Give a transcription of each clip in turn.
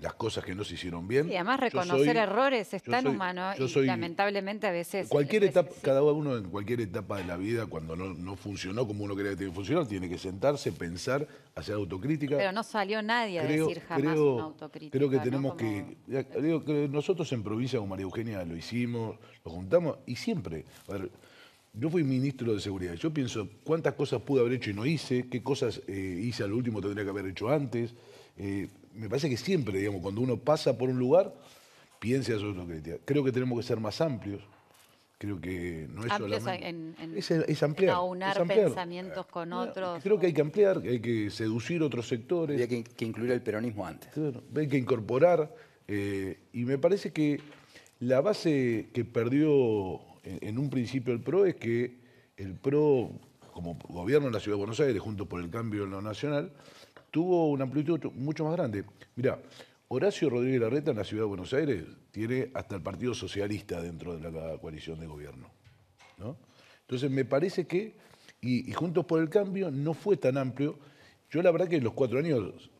las cosas que no se hicieron bien. Y además reconocer errores es tan humano y lamentablemente a veces... cada uno en cualquier etapa de la vida, cuando no, funcionó como uno quería que tiene que funcionar, tiene que sentarse, pensar, hacer autocrítica. Pero no salió nadie creo, a decir jamás una autocrítica. Creo que tenemos eh, que, Nosotros en provincia con María Eugenia lo hicimos, lo juntamos y siempre... Yo fui ministro de Seguridad. Yo pienso cuántas cosas pude haber hecho y no hice, qué cosas eh, hice al último tendría que haber hecho antes. Eh, me parece que siempre, digamos, cuando uno pasa por un lugar, piensa eso Creo que tenemos que ser más amplios. Creo que no es amplios En, es, ampliar. aunar pensamientos con otros. Creo que hay que ampliar, hay que seducir otros sectores. ya que, que incluir el peronismo antes. hay que incorporar. Eh, y me parece que la base que perdió en un principio el PRO es que el PRO, como gobierno en la Ciudad de Buenos Aires, junto por el cambio en lo nacional, tuvo una amplitud mucho más grande. Mirá, Horacio Rodríguez Larreta en la Ciudad de Buenos Aires tiene hasta el Partido Socialista dentro de la coalición de gobierno. Entonces me parece que, y, y Juntos por el Cambio no fue tan amplio, yo la verdad que en los cuatro años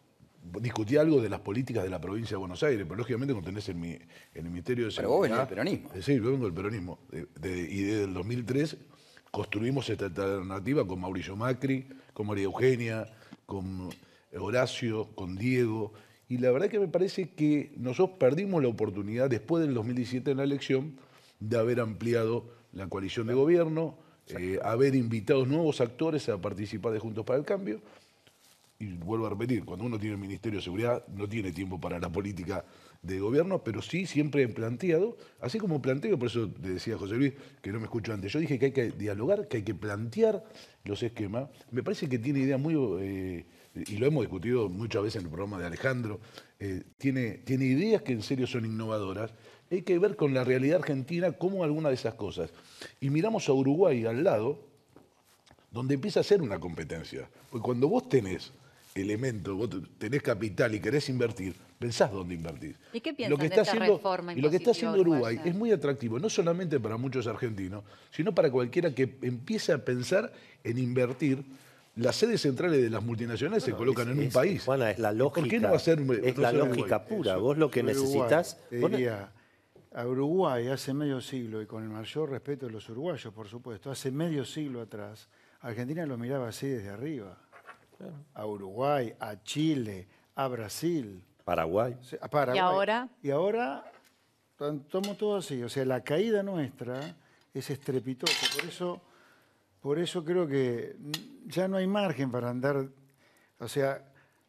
discutí algo de las políticas de la provincia de Buenos Aires, pero lógicamente cuando tenés en, mi, el Ministerio de Seguridad... Pero vos venís del peronismo. Eh, sí, yo vengo del peronismo. y desde el 2003 construimos esta alternativa con Mauricio Macri, con María Eugenia, con Horacio, con Diego. Y la verdad que me parece que nosotros perdimos la oportunidad después del 2017 en la elección de haber ampliado la coalición de gobierno, eh, haber invitado nuevos actores a participar de Juntos para el Cambio y vuelvo a repetir, cuando uno tiene el Ministerio de Seguridad no tiene tiempo para la política de gobierno, pero sí siempre he planteado, así como planteo, por eso te decía José Luis, que no me escucho antes, yo dije que hay que dialogar, que hay que plantear los esquemas, me parece que tiene ideas muy, eh, y lo hemos discutido muchas veces en el programa de Alejandro, eh, tiene, tiene ideas que en serio son innovadoras, hay que ver con la realidad argentina cómo alguna de esas cosas. Y miramos a Uruguay al lado, donde empieza a ser una competencia, porque cuando vos tenés este elemento, vos tenés capital y querés invertir, pensás dónde invertir. ¿Y qué lo que está haciendo, lo que está haciendo Uruguay es muy atractivo, no solamente para muchos argentinos, sino para cualquiera que empiece a pensar en invertir. Las sedes centrales de las multinacionales se colocan en un país. Bueno, es la lógica. Es la lógica pura. vos lo que necesitas. a Uruguay hace medio siglo, y con el mayor respeto de los uruguayos, por supuesto, hace medio siglo atrás, Argentina lo miraba así desde arriba a Uruguay, a Chile, a Brasil. Paraguay. ¿Y ahora? Y ahora tomo todo así. O sea, la caída nuestra es estrepitosa. Por eso, por eso creo que ya no hay margen para andar. O sea,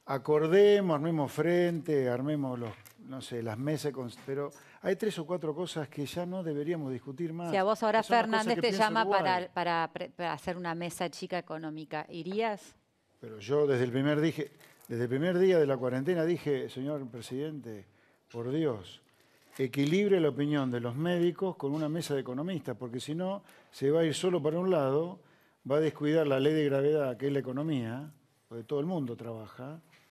acordemos, armemos frente, armemos los, no sé, las mesas. pero hay tres o cuatro cosas que ya no deberíamos discutir más. Si a vos ahora Fernández te llama para, para, para hacer una mesa chica económica, ¿irías? Pero yo desde el primer, dije, desde el primer día de la cuarentena dije, señor presidente, por Dios, equilibre la opinión de los médicos con una mesa de economistas, porque si no, se va a ir solo para un lado, va a descuidar la ley de gravedad, que es la economía, donde todo el mundo trabaja,